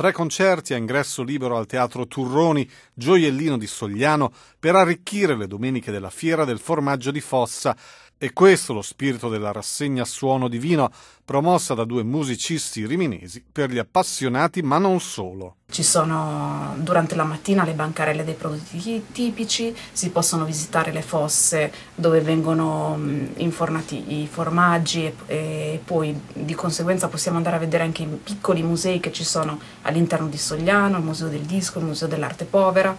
Tre concerti a ingresso libero al Teatro Turroni, gioiellino di Sogliano, per arricchire le domeniche della fiera del formaggio di Fossa. E questo lo spirito della rassegna Suono Divino, promossa da due musicisti riminesi per gli appassionati ma non solo. Ci sono durante la mattina le bancarelle dei prodotti tipici, si possono visitare le fosse dove vengono mm, infornati i formaggi e, e poi di conseguenza possiamo andare a vedere anche i piccoli musei che ci sono all'interno di Sogliano, il Museo del Disco, il Museo dell'Arte Povera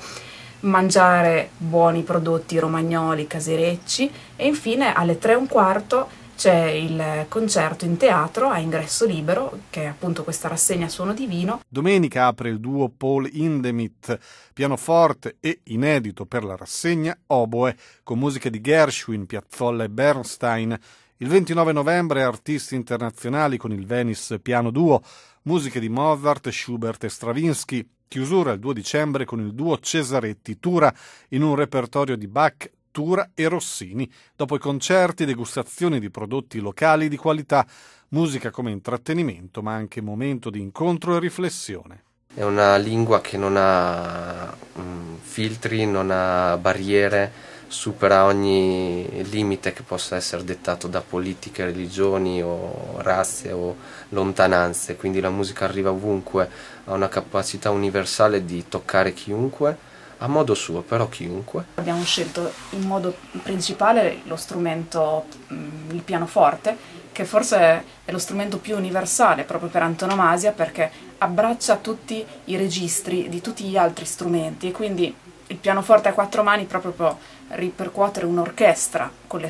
mangiare buoni prodotti romagnoli, caserecci e infine alle 3 e un quarto c'è il concerto in teatro a ingresso libero, che è appunto questa rassegna Suono Divino. Domenica apre il duo Paul Indemit, pianoforte e inedito per la rassegna oboe, con musiche di Gershwin, Piazzolla e Bernstein. Il 29 novembre artisti internazionali con il Venice Piano Duo, musiche di Mozart, Schubert e Stravinsky. Chiusura il 2 dicembre con il duo Cesaretti Tura in un repertorio di Bach, cultura e Rossini, dopo i concerti, degustazioni di prodotti locali di qualità, musica come intrattenimento ma anche momento di incontro e riflessione. È una lingua che non ha mm, filtri, non ha barriere, supera ogni limite che possa essere dettato da politiche, religioni o razze o lontananze, quindi la musica arriva ovunque, ha una capacità universale di toccare chiunque a modo suo, però chiunque. Abbiamo scelto in modo principale lo strumento, mm, il pianoforte, che forse è lo strumento più universale proprio per antonomasia perché abbraccia tutti i registri di tutti gli altri strumenti e quindi il pianoforte a quattro mani proprio può ripercuotere un'orchestra con,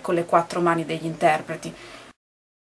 con le quattro mani degli interpreti.